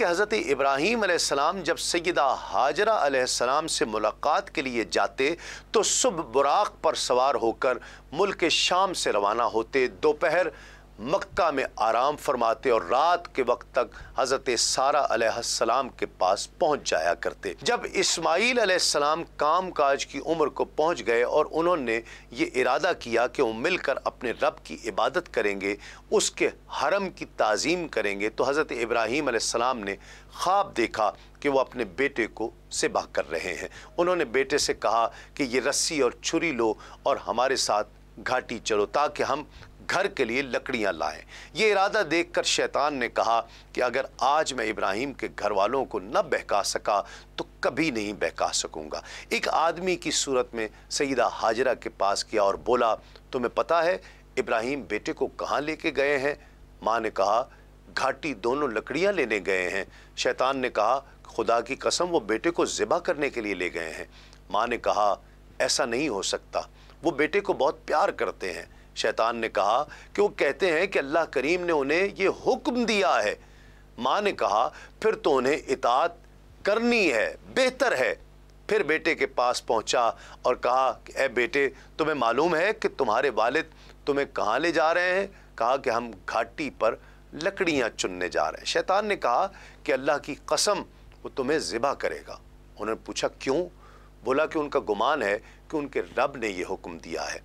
कि हज़रत इब्राहीम आसमाम जब सैदा हाजरा आसमाम से मुलाकात के लिए जाते तो सुबह बुराक पर सवार होकर मुल्क शाम से रवाना होते दोपहर मक्का में आराम फरमाते और रात के वक्त तक हज़रत सारा अलैहिस्सलाम के पास पहुंच जाया करते जब इस्माइल अलैहिस्सलाम काम काज की उम्र को पहुंच गए और उन्होंने ये इरादा किया कि वो मिलकर अपने रब की इबादत करेंगे उसके हरम की ताज़ीम करेंगे तो हज़रत इब्राहीम सलाम ने ख्वाब देखा कि वो अपने बेटे को सिबा कर रहे हैं उन्होंने बेटे से कहा कि ये रस्सी और छुरी लो और हमारे साथ घाटी चलो ताकि हम घर के लिए लकड़ियां लाएं ये इरादा देखकर शैतान ने कहा कि अगर आज मैं इब्राहिम के घर वालों को न बहका सका तो कभी नहीं बहका सकूंगा एक आदमी की सूरत में सईदा हाजरा के पास किया और बोला तुम्हें पता है इब्राहिम बेटे को कहाँ लेके गए हैं माँ ने कहा घाटी दोनों लकड़ियाँ लेने गए हैं शैतान ने कहा खुदा की कसम वो बेटे को ज़िबा करने के लिए ले गए हैं माँ ने कहा ऐसा नहीं हो सकता वो बेटे को बहुत प्यार करते हैं शैतान ने कहा कि वो कहते हैं कि अल्लाह करीम ने उन्हें ये हुक्म दिया है माँ ने कहा फिर तो उन्हें इतात करनी है बेहतर है फिर बेटे के पास पहुँचा और कहा कि ए बेटे तुम्हें मालूम है कि तुम्हारे वालिद तुम्हें कहाँ ले जा रहे हैं कहा कि हम घाटी पर लकड़ियाँ चुनने जा रहे हैं शैतान ने कहा कि अल्लाह की कसम वो तुम्हें ज़िबा करेगा उन्होंने पूछा क्यों बोला कि उनका गुमान है कि उनके रब ने यह हुक्म दिया है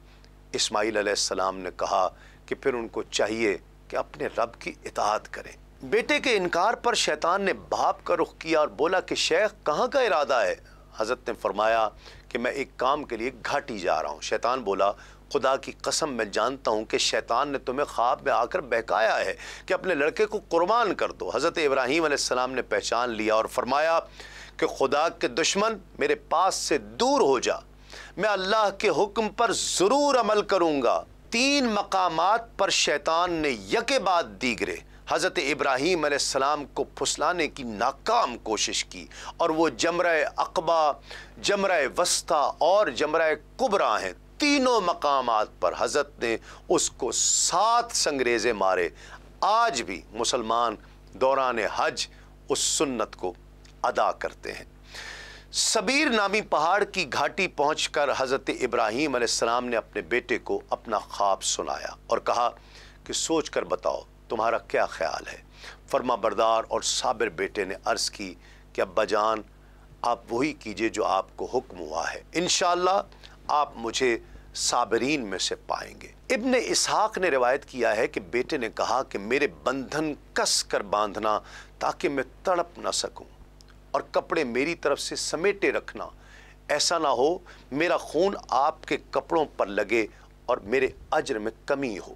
इस्माइल सलाम ने कहा कि फिर उनको चाहिए कि अपने रब की इतात करें बेटे के इनकार पर शैतान ने भाप का रुख किया और बोला कि शेख कहाँ का इरादा है हज़रत ने फरमाया कि मैं एक काम के लिए घाटी जा रहा हूँ शैतान बोला खुदा की कसम मैं जानता हूँ कि शैतान ने तुम्हें ख्वाब में आकर बहकाया है कि अपने लड़के को कुर्बान कर दो हज़रत इब्राहीम ने पहचान लिया और फरमाया कि खुदा के दुश्मन मेरे पास से दूर हो जा मैं अल्लाह के हुक्म पर ज़रूर अमल करूँगा तीन मकामात पर शैतान ने यके बाद दीगरे हज़रत इब्राहिम सलाम को फुसलाने की नाकाम कोशिश की और वो जमरा अकबा जमरा वस्ता और जमरा कुबरा हैं तीनों मकाम पर हज़रत ने उसको सात संग्रेज़े मारे आज भी मुसलमान दौरान हज उस सुन्नत को अदा करते हैं सबीर नामी पहाड़ की घाटी पहुंचकर हज़रत इब्राहिम अलैहिस्सलाम ने अपने बेटे को अपना ख्वाब सुनाया और कहा कि सोच कर बताओ तुम्हारा क्या ख्याल है फर्मा बरदार और साबिर बेटे ने अर्ज़ की कि अब्बा जान आप वही कीजिए जो आपको हुक्म हुआ है इन आप मुझे साबरीन में से पाएंगे इबन इसहाक ने रिवायत किया है कि बेटे ने कहा कि मेरे बंधन कस कर बांधना ताकि मैं तड़प ना सकूँ और कपड़े मेरी तरफ से समेटे रखना ऐसा ना हो मेरा खून आपके कपड़ों पर लगे और मेरे अजर में कमी हो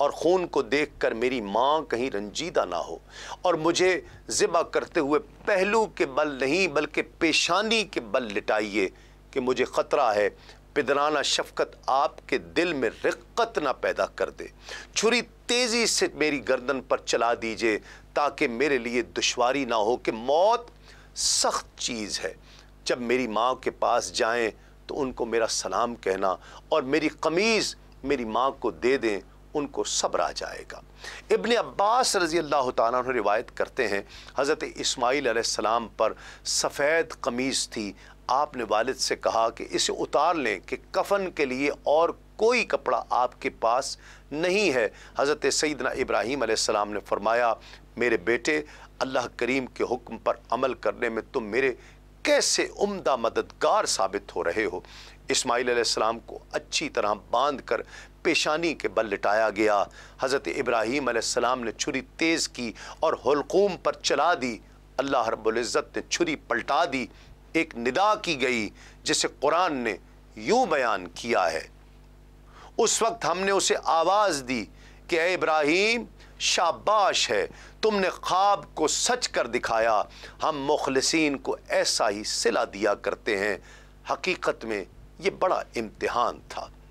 और खून को देखकर मेरी माँ कहीं रंजीदा ना हो और मुझे ज़िबा करते हुए पहलू के बल नहीं बल्कि पेशानी के बल लिटाइए कि मुझे ख़तरा है पिदराना शफकत आपके दिल में रिक्कत ना पैदा कर दे छुरी तेज़ी से मेरी गर्दन पर चला दीजिए ताकि मेरे लिए दुश्वारी ना हो कि मौत सख्त चीज़ है जब मेरी माँ के पास जाएं तो उनको मेरा सलाम कहना और मेरी कमीज़ मेरी माँ को दे दें उनको सब्र आ जाएगा इबन अब्बास रज़ी अल्लाह तुम रिवायत करते हैं हज़रत इसमाईल आसमाम पर सफ़ेद कमीज़ थी आपने वालिद से कहा कि इसे उतार लें कि कफन के लिए और कोई कपड़ा आपके पास नहीं है हज़रत सईदना इब्राहीम आसमाम ने फरमाया मेरे बेटे अल्लाह करीम के हुक्म पर अमल करने में तुम मेरे कैसे उम्दा मददगार साबित हो रहे हो इस्माईल आसमाम को अच्छी तरह बांध कर पेशानी के बल लिटाया गया हज़रत इब्राहीम आसमाम ने छुरी तेज़ की और हलकूम पर चला दी अल्लाह रब्ज़त ने छुरी पलटा दी एक निदा की गई जिसे कुरान ने यूँ बयान किया है उस वक्त हमने उसे आवाज़ दी कि ए इब्राहिम शाबाश है तुमने ख्वाब को सच कर दिखाया हम मुखलसिन को ऐसा ही सिला दिया करते हैं हकीकत में ये बड़ा इम्तहान था